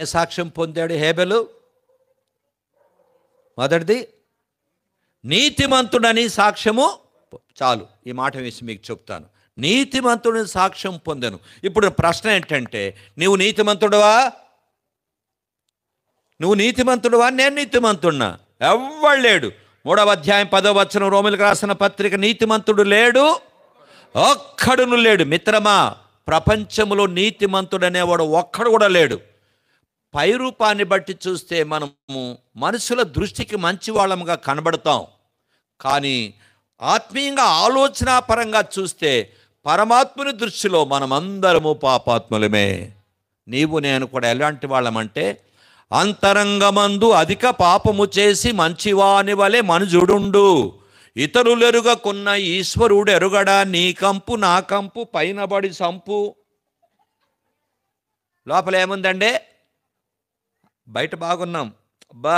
ఏ సాక్ష్యం పొందాడు హేబెలు మొదటిది నీతిమంతుడని సాక్ష్యము చాలు ఈ మాట వేసి మీకు చెప్తాను నీతిమంతుడిని సాక్ష్యం పొందాను ఇప్పుడు ప్రశ్న ఏంటంటే నువ్వు నీతిమంతుడువా నువ్వు నీతిమంతుడువా నేను నీతిమంతుడినా ఎవ్వడు లేడు మూడవ అధ్యాయం పదవ వచ్చిన రోమిలకు రాసిన పత్రిక నీతిమంతుడు లేడు ఒక్కడును లేడు మిత్రమా ప్రపంచంలో అనేవాడు ఒక్కడు కూడా లేడు పై రూపాన్ని బట్టి చూస్తే మనము మనుషుల దృష్టికి మంచివాళ్ళముగా కనబడతాం కానీ ఆత్మీయంగా ఆలోచనాపరంగా చూస్తే పరమాత్ముని దృష్టిలో మనమందరము పాపాత్ములమే నీవు నేను కూడా ఎలాంటి వాళ్ళమంటే అంతరంగమందు అధిక పాపము చేసి మంచివాని వలె మనుజుడుండు ఇతరులెరుగకున్న ఈశ్వరుడు ఎరుగడా నీ కంపు నా కంపు పైనబడి సంపు లోపల బయట బాగున్నాం బా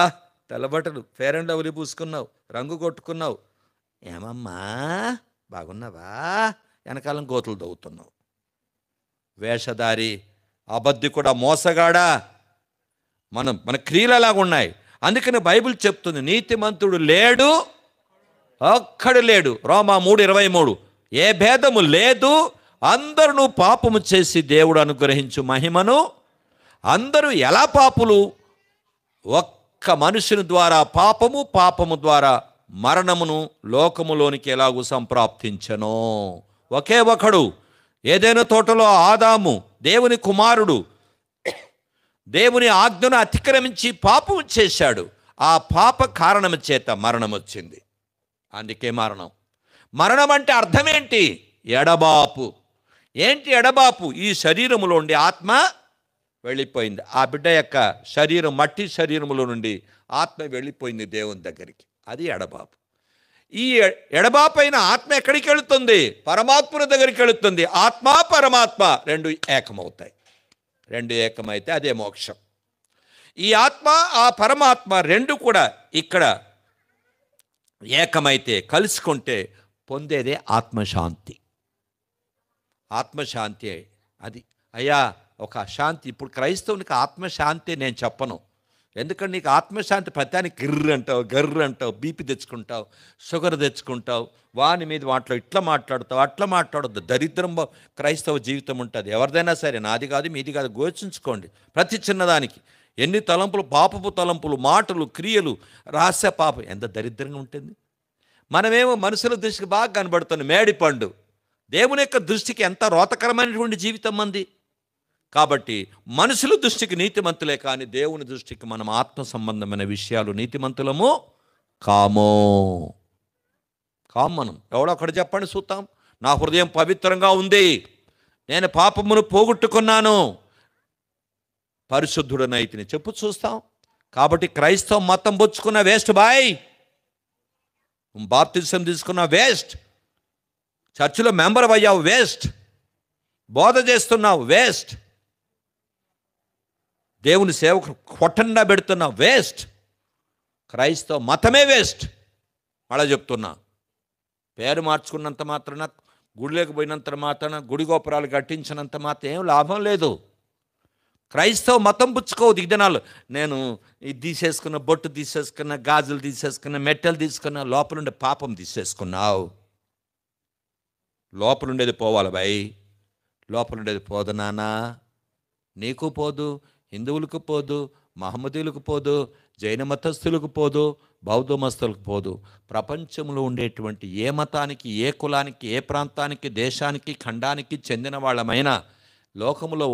తెల్లబట్టలు ఫేర్ అండ్ పూసుకున్నావు రంగు కొట్టుకున్నావు ఏమమ్మా బాగున్నావా వెనకాలం గోతులు దవ్వుతున్నావు వేషధారి అబద్ధి కూడా మోసగాడా మనం మన క్రియలు ఉన్నాయి అందుకని బైబిల్ చెప్తుంది నీతిమంతుడు లేడు అక్కడ లేడు రోమా మూడు ఇరవై మూడు ఏ భేదము లేదు అందరూ పాపము చేసి దేవుడు అనుగ్రహించు మహిమను అందరూ ఎలా పాపులు ఒక్క మనుషుని ద్వారా పాపము పాపము ద్వారా మరణమును లోకములోనికి ఎలాగూ సంప్రాప్తించను ఒకే ఒకడు ఏదైనా తోటలో ఆదాము దేవుని కుమారుడు దేవుని ఆజ్ఞను అతిక్రమించి పాపం చేశాడు ఆ పాప కారణం చేత మరణం వచ్చింది అందుకే మరణం మరణం అంటే అర్థమేంటి ఎడబాపు ఏంటి ఎడబాపు ఈ శరీరములో ఉండే ఆత్మ వెళ్ళిపోయింది ఆ బిడ్డ యొక్క శరీరం మట్టి శరీరములో నుండి ఆత్మ వెళ్ళిపోయింది దేవుని దగ్గరికి అది ఎడబాపు ఈ ఎడబాపైన ఆత్మ ఎక్కడికి వెళుతుంది పరమాత్మని దగ్గరికి వెళుతుంది ఆత్మ పరమాత్మ రెండు ఏకమవుతాయి రెండు ఏకమైతే అదే మోక్షం ఈ ఆత్మ ఆ పరమాత్మ రెండు కూడా ఇక్కడ ఏకమైతే కలుసుకుంటే పొందేదే ఆత్మశాంతి ఆత్మశాంతి అది అయ్యా ఒక శాంతి ఇప్పుడు క్రైస్తవునికి ఆత్మశాంతి నేను చెప్పను ఎందుకంటే నీకు ఆత్మశాంతి ప్రతానికి గిర్ర అంటావు గర్ర అంటావు బీపీ తెచ్చుకుంటావు షుగర్ తెచ్చుకుంటావు వాని మీద వాటిలో ఇట్లా మాట్లాడతావు అట్లా మాట్లాడద్దు దరిద్రం క్రైస్తవ జీవితం ఉంటుంది ఎవరిదైనా సరే నాది కాదు మీది కాదు గోచించుకోండి ప్రతి చిన్నదానికి ఎన్ని తలంపులు పాపపు తలంపులు మాటలు క్రియలు రహస్య పాపం ఎంత దరిద్రంగా ఉంటుంది మనమేమో మనుషుల దృష్టికి బాగా కనబడుతుంది మేడిపండు దేవుని యొక్క దృష్టికి ఎంత రోతకరమైనటువంటి జీవితం మంది కాబట్టి మనుషుల దృష్టికి నీతిమంతులే కానీ దేవుని దృష్టికి మనం ఆత్మ సంబంధమైన విషయాలు నీతిమంతులము కామో కామ్ మనం ఎవడో అక్కడ చెప్పండి చూద్దాం నా హృదయం పవిత్రంగా ఉంది నేను పాపమును పోగొట్టుకున్నాను పరిశుద్ధుడనైతిని చెప్పు చూస్తాం కాబట్టి క్రైస్తవ మతం పుచ్చుకున్న వేస్ట్ బాయ్ బాప్తిజం తీసుకున్న వేస్ట్ చర్చిలో మెంబర్ అయ్యావు వేస్ట్ బోధ చేస్తున్నావు వేస్ట్ దేవుని సేవకు కొట్టండా పెడుతున్న వేస్ట్ క్రైస్తవ మతమే వేస్ట్ మళ్ళా చెప్తున్నా పేరు మార్చుకున్నంత మాత్రాన గుడిలోకి పోయినంత మాత్రాన గుడి గోపురాలు కట్టించినంత మాత్రం ఏం లాభం లేదు క్రైస్తవ మతం పుచ్చుకోవద్దు ఈ దినాలు నేను ఇది తీసేసుకున్న బొట్టు తీసేసుకున్న గాజులు తీసేసుకున్న మెట్టలు తీసుకున్న లోపలుండే పాపం తీసేసుకున్నావు లోపలుండేది పోవాలి భయ్ లోపలుండేది పోదు నానా నీకు పోదు హిందువులకు పోదు మహమ్మదీలకు పోదు జైన మతస్థులకు పోదు బౌద్ధ మతస్థులకు పోదు ప్రపంచంలో ఉండేటువంటి ఏ మతానికి ఏ కులానికి ఏ ప్రాంతానికి దేశానికి ఖండానికి చెందిన వాళ్ళమైన లోకములో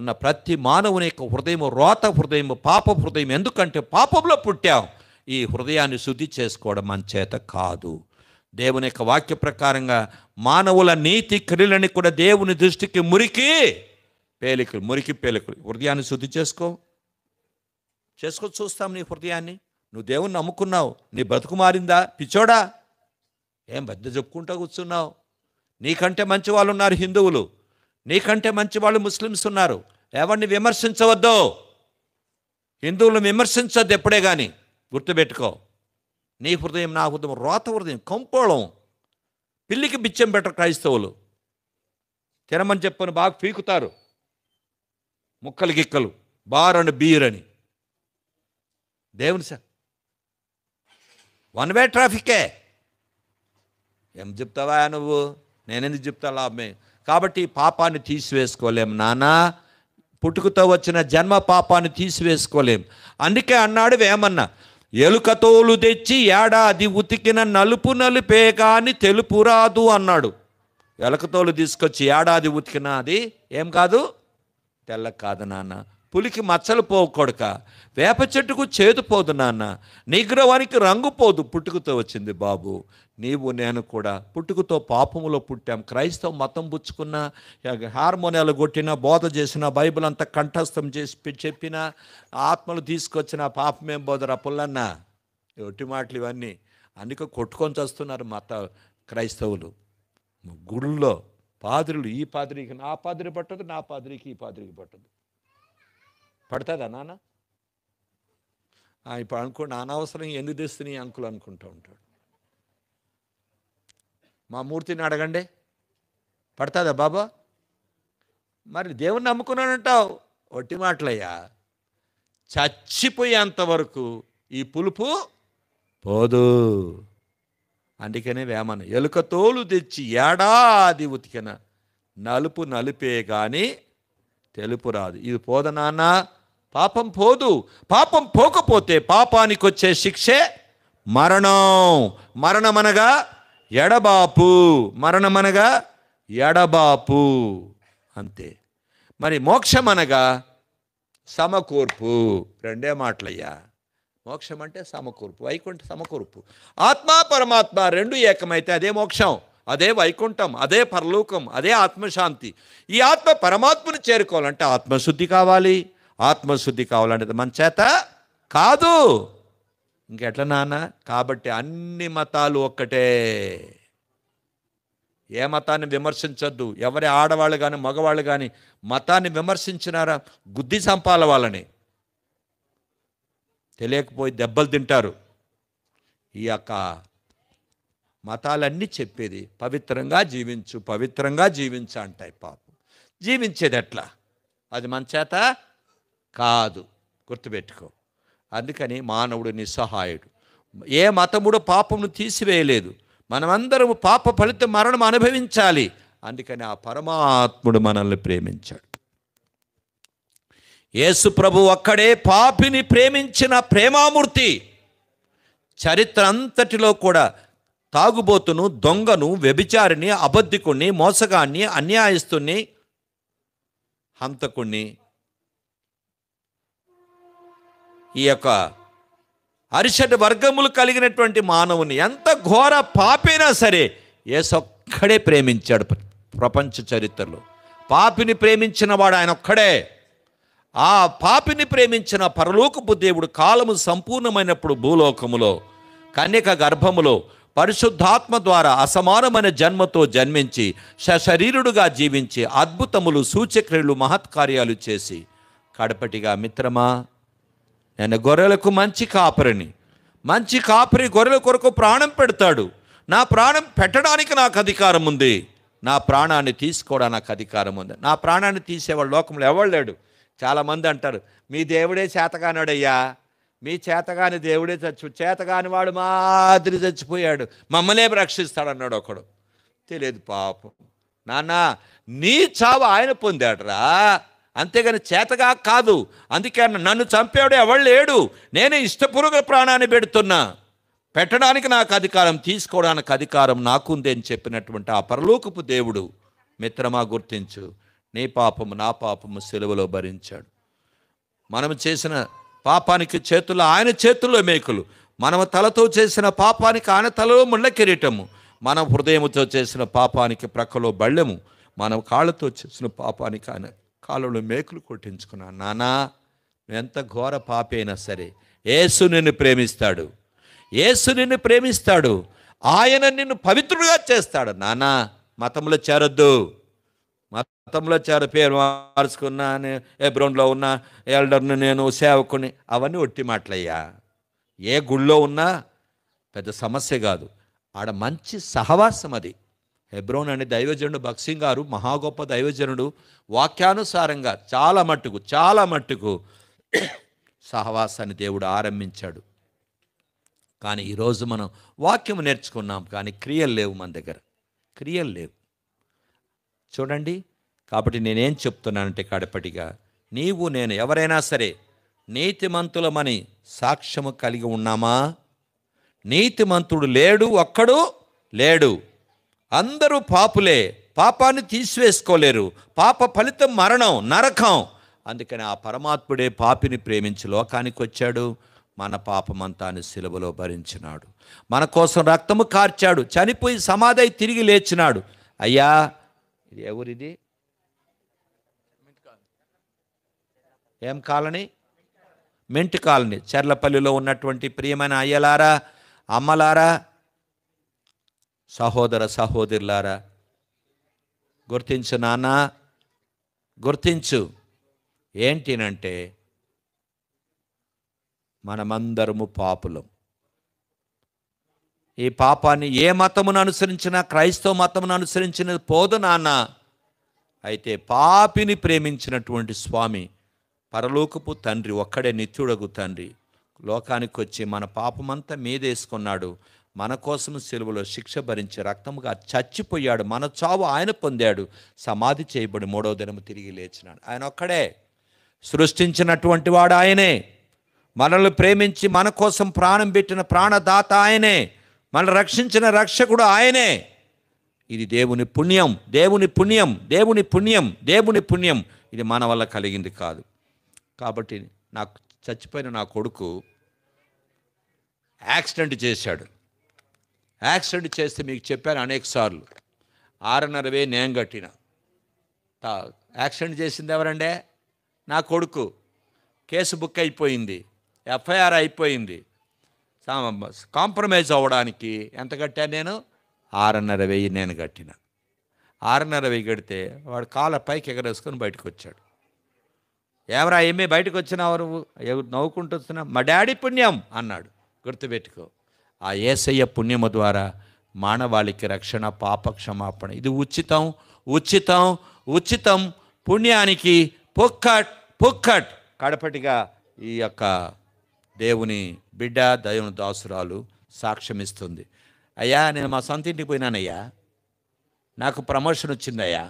ఉన్న ప్రతి మానవుని యొక్క హృదయం రోత హృదయం పాప హృదయం ఎందుకంటే పాపంలో పుట్టాం ఈ హృదయాన్ని శుద్ధి చేసుకోవడం మన చేత కాదు దేవుని యొక్క వాక్య ప్రకారంగా మానవుల నీతి క్రియలని కూడా దేవుని దృష్టికి మురికి పేలికలు మురికి పేలికలు హృదయాన్ని శుద్ధి చేసుకో చేసుకొని చూస్తాం నీ హృదయాన్ని నువ్వు దేవుణ్ణి నమ్ముకున్నావు నీ బ్రతుకు మారిందా పిచ్చోడా ఏం బద్ద చెప్పుకుంటా కూర్చున్నావు నీకంటే మంచి వాళ్ళు ఉన్నారు హిందువులు నీకంటే మంచి వాళ్ళు ముస్లిమ్స్ ఉన్నారు ఎవరిని విమర్శించవద్దు హిందువులను విమర్శించొద్దు ఎప్పుడే కానీ గుర్తుపెట్టుకో నీ హృదయం నా హృదయం రోత హృదయం కంపోళం పిల్లికి బిచ్చం పెట్టరు క్రైస్తవులు తినమని చెప్పని బాగా పీకుతారు ముక్కలు గిక్కలు బార్ అండ్ బీర్ అని దేవుని సార్ వన్ వే ట్రాఫికే ఏం చెప్తావా నువ్వు నేనెందుకు చెప్తా లాభమే కాబట్టి పాపాన్ని తీసివేసుకోలేం నానా పుట్టుకతో వచ్చిన జన్మ పాపాన్ని తీసివేసుకోలేం అందుకే అన్నాడు వేమన్నా ఎలుకతోలు తెచ్చి ఏడాది ఉతికిన నలుపు నలుపే కానీ తెలుపు రాదు అన్నాడు ఎలుకతోలు తీసుకొచ్చి ఏడాది ఉతికిన అది ఏం కాదు తెల్ల కాదు నాన్న పులికి మచ్చలు పోవు వేప చెట్టుకు చేదు పోదు నాన్న నిగ్రవానికి రంగు పోదు పుట్టుకతో వచ్చింది బాబు నీవు నేను కూడా పుట్టుకతో పాపములో పుట్టాం క్రైస్తవ మతం పుచ్చుకున్నా హార్మోనియాలు కొట్టినా బోధ చేసిన బైబిల్ అంతా కంఠస్థం చేసి చెప్పినా ఆత్మలు తీసుకొచ్చిన పాపమేం పోదురా పుల్లన్న ఒట్టి మాటలు ఇవన్నీ అందుకే కొట్టుకొని చస్తున్నారు మత క్రైస్తవులు గుళ్ళో పాదులు ఈ పాదరికి నా పాదరి పట్టదు నా పాదరికి ఈ పాదరికి పట్టదు పడుతుందా నాన్న ఇప్పుడు అనుకో అనవసరం ఎందుకు తెస్తున్నాయి అంకులు అనుకుంటూ ఉంటాడు మా మూర్తిని అడగండి పడుతుందా బాబా మరి దేవుని నమ్ముకున్నానంటావు ఒట్టి మాటలయ్యా చచ్చిపోయేంత వరకు ఈ పులుపు పోదు అందుకనే వేమన ఎలుకతోలు తెచ్చి ఏడాది ఉతికిన నలుపు నలిపే కానీ తెలుపు రాదు ఇది పోదనాన్న పాపం పోదు పాపం పోకపోతే పాపానికి వచ్చే శిక్షే మరణం మరణమనగా ఎడబాపు మరణమనగా ఎడబాపు అంతే మరి మోక్షమనగా సమకూర్పు రెండే మాటలయ్యా మోక్షం అంటే సమకూర్పు వైకుంఠ సమకూర్పు ఆత్మ పరమాత్మ రెండు ఏకమైతే అదే మోక్షం అదే వైకుంఠం అదే పరలోకం అదే ఆత్మశాంతి ఈ ఆత్మ పరమాత్మను చేరుకోవాలంటే ఆత్మశుద్ధి కావాలి ఆత్మశుద్ధి కావాలంటే మన చేత కాదు ఇంకెట్లా నాన్న కాబట్టి అన్ని మతాలు ఒక్కటే ఏ మతాన్ని విమర్శించద్దు ఎవరి ఆడవాళ్ళు కానీ మగవాళ్ళు కానీ మతాన్ని విమర్శించినారా బుద్ధి సంపాల వాళ్ళని తెలియకపోయి దెబ్బలు తింటారు ఈ యొక్క మతాలన్నీ చెప్పేది పవిత్రంగా జీవించు పవిత్రంగా జీవించు అంటాయి పాపం జీవించేది ఎట్లా అది మన చేత కాదు గుర్తుపెట్టుకో అందుకని మానవుడు నిస్సహాయుడు ఏ మతముడు పాపమును తీసివేయలేదు మనమందరము పాప ఫలితం మరణం అనుభవించాలి అందుకని ఆ పరమాత్ముడు మనల్ని ప్రేమించాడు యేసు ప్రభు ఒక్కడే పాపిని ప్రేమించిన ప్రేమామూర్తి చరిత్ర అంతటిలో కూడా తాగుబోతును దొంగను వ్యభిచారిని అబద్ధికుణ్ణి మోసగాన్ని అన్యాయస్తుని హంతకుణ్ణి ఈ యొక్క అరిషడ్ వర్గములు కలిగినటువంటి మానవుని ఎంత ఘోర పాపైనా సరే ఏసొక్కడే ప్రేమించాడు ప్రపంచ చరిత్రలో పాపిని ప్రేమించిన వాడు ఆయన ఒక్కడే ఆ పాపిని ప్రేమించిన పరలోకపు దేవుడు కాలము సంపూర్ణమైనప్పుడు భూలోకములో కన్యక గర్భములో పరిశుద్ధాత్మ ద్వారా అసమానమైన జన్మతో జన్మించి సశరీరుడుగా జీవించి అద్భుతములు సూచక్రియలు మహత్కార్యాలు చేసి కడపటిగా మిత్రమా నేను గొర్రెలకు మంచి కాపరిని మంచి కాపరి గొర్రెల కొరకు ప్రాణం పెడతాడు నా ప్రాణం పెట్టడానికి నాకు అధికారం ఉంది నా ప్రాణాన్ని తీసుకోవడానికి నాకు అధికారం ఉంది నా ప్రాణాన్ని తీసేవాడు లోకంలో ఎవరు లేడు చాలామంది అంటారు మీ దేవుడే చేతగానాడయ్యా మీ చేతగాని దేవుడే చచ్చు చేతగాని వాడు మాదిరి చచ్చిపోయాడు మమ్మల్నే అన్నాడు ఒకడు తెలియదు పాపం నాన్న నీ చావు ఆయన పొందాడరా అంతేగాని చేతగా కాదు అందుకే నన్ను చంపేవాడు ఎవడు లేడు నేను ఇష్టపూర్వక ప్రాణాన్ని పెడుతున్నా పెట్టడానికి నాకు అధికారం తీసుకోవడానికి అధికారం నాకుంది అని చెప్పినటువంటి ఆ పరలోకపు దేవుడు మిత్రమా గుర్తించు నీ పాపము నా పాపము సెలవులో భరించాడు మనము చేసిన పాపానికి చేతుల్లో ఆయన చేతుల్లో మేకులు మనము తలతో చేసిన పాపానికి ఆయన తలలో ముళ్ళ కిరీటము మన హృదయముతో చేసిన పాపానికి ప్రక్కలో బళ్ళెము మన కాళ్ళతో చేసిన పాపానికి ఆయన కాళ్ళలో మేకులు కొట్టించుకున్నాను నానా ఎంత ఘోర పాపైనా సరే ఏసు నిన్ను ప్రేమిస్తాడు ఏసు నిన్ను ప్రేమిస్తాడు ఆయన నిన్ను పవిత్రుడుగా చేస్తాడు నానా మతంలో చేరొద్దు మతంలో చేర పేరు మార్చుకున్నా బ్రౌండ్లో ఉన్న ఎల్డర్ని నేను సేవకుని అవన్నీ ఒట్టి మాటలయ్యా ఏ గుళ్ళో ఉన్నా పెద్ద సమస్య కాదు ఆడ మంచి సహవాసం అది హెబ్రోన్ అనే దైవజనుడు భక్సింగ్ గారు మహా గొప్ప దైవజనుడు వాక్యానుసారంగా చాలా మట్టుకు చాలా మట్టుకు సహవాసాన్ని దేవుడు ఆరంభించాడు కానీ ఈరోజు మనం వాక్యం నేర్చుకున్నాం కానీ క్రియలు లేవు మన దగ్గర క్రియలు లేవు చూడండి కాబట్టి నేనేం చెప్తున్నానంటే కడపటిగా నీవు నేను ఎవరైనా సరే నీతిమంతులమని సాక్ష్యము కలిగి ఉన్నామా నీతిమంతుడు లేడు ఒక్కడు లేడు అందరూ పాపులే పాపాన్ని తీసివేసుకోలేరు పాప ఫలితం మరణం నరకం అందుకని ఆ పరమాత్ముడే పాపిని ప్రేమించి లోకానికి వచ్చాడు మన పాపమంతా శిలువలో భరించినాడు మన కోసం రక్తము కార్చాడు చనిపోయి సమాధి తిరిగి లేచినాడు అయ్యా ఇది ఎవరిది ఏం కాలనీ మెంట్ కాలనీ చెర్లపల్లిలో ఉన్నటువంటి ప్రియమైన అయ్యలారా అమ్మలారా సహోదర సహోదరులారా గుర్తించు నాన్న గుర్తించు ఏంటినంటే మనమందరము పాపులం ఈ పాపాన్ని ఏ మతమును అనుసరించినా క్రైస్తవ మతమును అనుసరించిన పోదు నాన్న అయితే పాపిని ప్రేమించినటువంటి స్వామి పరలోకపు తండ్రి ఒక్కడే నిత్యుడగు తండ్రి లోకానికి వచ్చి మన పాపమంతా మీదేసుకున్నాడు మన కోసం సెలవులో శిక్ష భరించి రక్తముగా చచ్చిపోయాడు మన చావు ఆయన పొందాడు సమాధి చేయబడి మూడవ దినం తిరిగి లేచినాడు ఆయన ఒక్కడే సృష్టించినటువంటి వాడు ఆయనే మనల్ని ప్రేమించి మన కోసం ప్రాణం పెట్టిన ప్రాణదాత ఆయనే మన రక్షించిన రక్షకుడు ఆయనే ఇది దేవుని పుణ్యం దేవుని పుణ్యం దేవుని పుణ్యం దేవుని పుణ్యం ఇది మన వల్ల కలిగింది కాదు కాబట్టి నాకు చచ్చిపోయిన నా కొడుకు యాక్సిడెంట్ చేశాడు యాక్సిడెంట్ చేస్తే మీకు చెప్పాను అనేక సార్లు ఆరున్నర వే నేను కట్టిన యాక్సిడెంట్ చేసింది ఎవరండే నా కొడుకు కేసు బుక్ అయిపోయింది ఎఫ్ఐఆర్ అయిపోయింది కాంప్రమైజ్ అవ్వడానికి ఎంత కట్టాను నేను ఆరున్నర వెయ్యి నేను కట్టిన ఆరున్నర వెయ్యి కడితే వాడు కాళ్ళ పైకి ఎగరేసుకొని బయటకు వచ్చాడు ఏమరా ఏమీ బయటకు వచ్చినావు నువ్వు నవ్వుకుంటూ వస్తున్నా మా డాడీ పుణ్యం అన్నాడు గుర్తుపెట్టుకో ఆ ఏసయ్య పుణ్యము ద్వారా మానవాళికి రక్షణ పాప క్షమాపణ ఇది ఉచితం ఉచితం ఉచితం పుణ్యానికి పొక్కట్ పొక్కట్ కడపటిగా ఈ యొక్క దేవుని బిడ్డ దేవుని దాసురాలు సాక్ష్యమిస్తుంది అయ్యా నేను మా సొంత ఇంటికి పోయినానయ్యా నాకు ప్రమోషన్ వచ్చిందయ్యా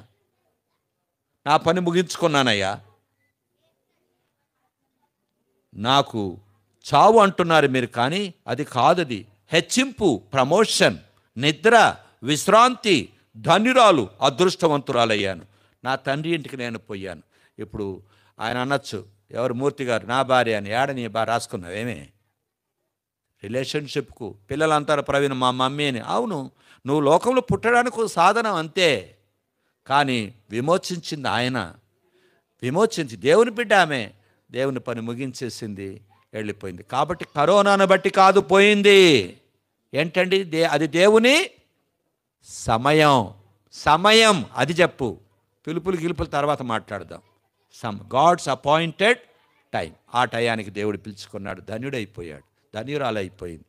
నా పని ముగించుకున్నానయ్యా నాకు చావు అంటున్నారు మీరు కానీ అది కాదది హెచ్చింపు ప్రమోషన్ నిద్ర విశ్రాంతి ధన్యురాలు అదృష్టవంతురాలయ్యాను నా తండ్రి ఇంటికి నేను పోయాను ఇప్పుడు ఆయన అనొచ్చు ఎవరు మూర్తి గారు నా భార్య అని ఏడ నీ బా రాసుకున్నావేమే రిలేషన్షిప్కు పిల్లలు ప్రవీణ్ మా మమ్మీ అని అవును నువ్వు లోకంలో పుట్టడానికి సాధనం అంతే కానీ విమోచించింది ఆయన విమోచించి దేవుని బిడ్డ ఆమె దేవుని పని ముగించేసింది వెళ్ళిపోయింది కాబట్టి కరోనాను బట్టి కాదు పోయింది ఏంటండి దే అది దేవుని సమయం సమయం అది చెప్పు పిలుపులు గిలుపుల తర్వాత మాట్లాడదాం సమ్ గాడ్స్ అపాయింటెడ్ టైం ఆ టయానికి దేవుడు పిలుచుకున్నాడు ధనుడైపోయాడు ధన్యురాలైపోయింది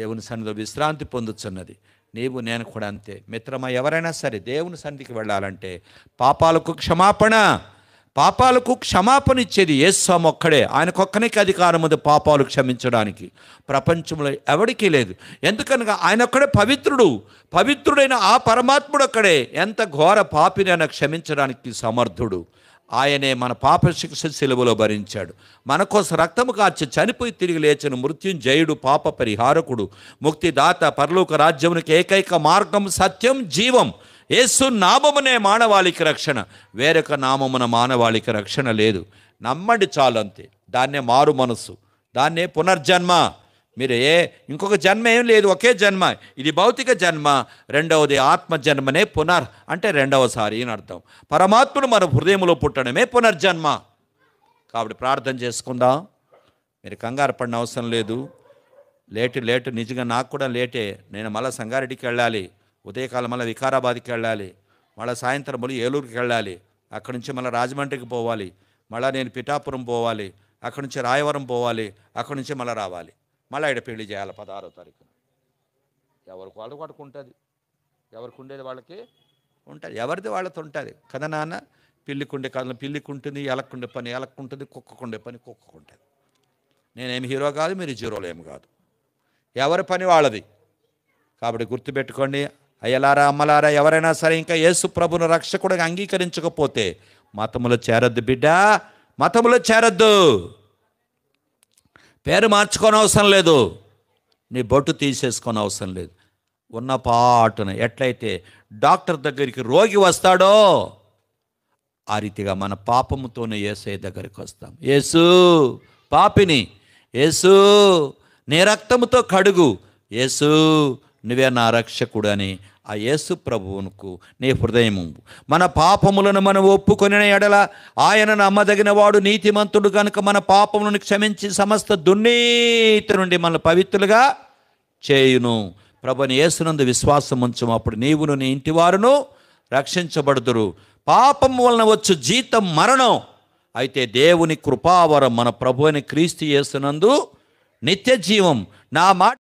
దేవుని సన్నిధిలో విశ్రాంతి పొందుతున్నది నీవు నేను కూడా అంతే మిత్రమా ఎవరైనా సరే దేవుని సన్నిధికి వెళ్ళాలంటే పాపాలకు క్షమాపణ పాపాలకు క్షమాపణ ఇచ్చేది స్వామి ఒక్కడే ఆయనకొక్కనికి అధికారం ఉంది పాపాలు క్షమించడానికి ప్రపంచంలో ఎవరికీ లేదు ఎందుకనగా ఆయన ఒక్కడే పవిత్రుడు పవిత్రుడైన ఆ పరమాత్ముడు ఒక్కడే ఎంత ఘోర పాపినైనా క్షమించడానికి సమర్థుడు ఆయనే మన పాప శిక్ష సెలవులో భరించాడు మన కోసం రక్తము కార్చి చనిపోయి తిరిగి లేచిన మృత్యుంజయుడు పాప పరిహారకుడు ముక్తిదాత పరలోక రాజ్యమునికి ఏకైక మార్గం సత్యం జీవం యేసు నామమునే మానవాళికి రక్షణ వేరొక నామమున మానవాళికి రక్షణ లేదు నమ్మండి చాలంతే దాన్నే మారు మనసు దాన్నే పునర్జన్మ మీరు ఏ ఇంకొక జన్మ ఏం లేదు ఒకే జన్మ ఇది భౌతిక జన్మ రెండవది ఆత్మ జన్మనే పునర్ అంటే రెండవసారి అని అర్థం పరమాత్మను మన హృదయంలో పుట్టడమే పునర్జన్మ కాబట్టి ప్రార్థన చేసుకుందాం మీరు కంగారు పడిన అవసరం లేదు లేటు లేటు నిజంగా నాకు కూడా లేటే నేను మళ్ళీ సంగారెడ్డికి వెళ్ళాలి ఉదయకాలం మళ్ళీ వికారాబాద్కి వెళ్ళాలి మళ్ళీ సాయంత్రం మళ్ళీ ఏలూరుకి వెళ్ళాలి అక్కడి నుంచి మళ్ళీ రాజమండ్రికి పోవాలి మళ్ళీ నేను పిఠాపురం పోవాలి అక్కడి నుంచి రాయవరం పోవాలి అక్కడి నుంచి మళ్ళీ రావాలి మళ్ళీ ఆవిడ పెళ్లి చేయాలి పదహారో తారీఖున ఎవరికి వాళ్ళు ఉంటుంది ఎవరికి ఉండేది వాళ్ళకి ఉంటుంది ఎవరిది వాళ్ళతో ఉంటుంది కదా నాన్న పిల్లికుండే పిల్లికి పిల్లికుంటుంది ఎలక్కుండే పని ఎలక్కుంటుంది కుక్కకుండే పని కుక్కకుంటుంది నేనేమి హీరో కాదు మీరు జీరోలు ఏమి కాదు ఎవరి పని వాళ్ళది కాబట్టి గుర్తుపెట్టుకోండి అయ్యలారా అమ్మలారా ఎవరైనా సరే ఇంకా యేసు ప్రభును రక్షకుడిగా అంగీకరించకపోతే మతములో చేరొద్దు బిడ్డ మతములో చేరొద్దు పేరు మార్చుకొని అవసరం లేదు నీ బొట్టు తీసేసుకొని అవసరం లేదు ఉన్న పాటున ఎట్లయితే డాక్టర్ దగ్గరికి రోగి వస్తాడో ఆ రీతిగా మన పాపముతోనే ఏసై దగ్గరికి వస్తాం ఏసు పాపిని ఏసు నీ రక్తముతో కడుగు ఏసు నువ్వే నా రక్షకుడు అని ఆ యేసు ప్రభువునుకు నీ హృదయము మన పాపములను మనం ఒప్పుకొని ఎడల ఆయన నమ్మదగిన వాడు నీతిమంతుడు కనుక మన పాపములను క్షమించి సమస్త దుర్నీతి నుండి మన పవిత్రులుగా చేయును ప్రభుని యేసునందు విశ్వాసం ఉంచము అప్పుడు నీవును నీ ఇంటి వారును రక్షించబడుదురు పాపం వలన వచ్చు జీతం మరణం అయితే దేవుని కృపావరం మన ప్రభు అని క్రీస్తు చేస్తున్నందు నిత్య జీవం నా మాట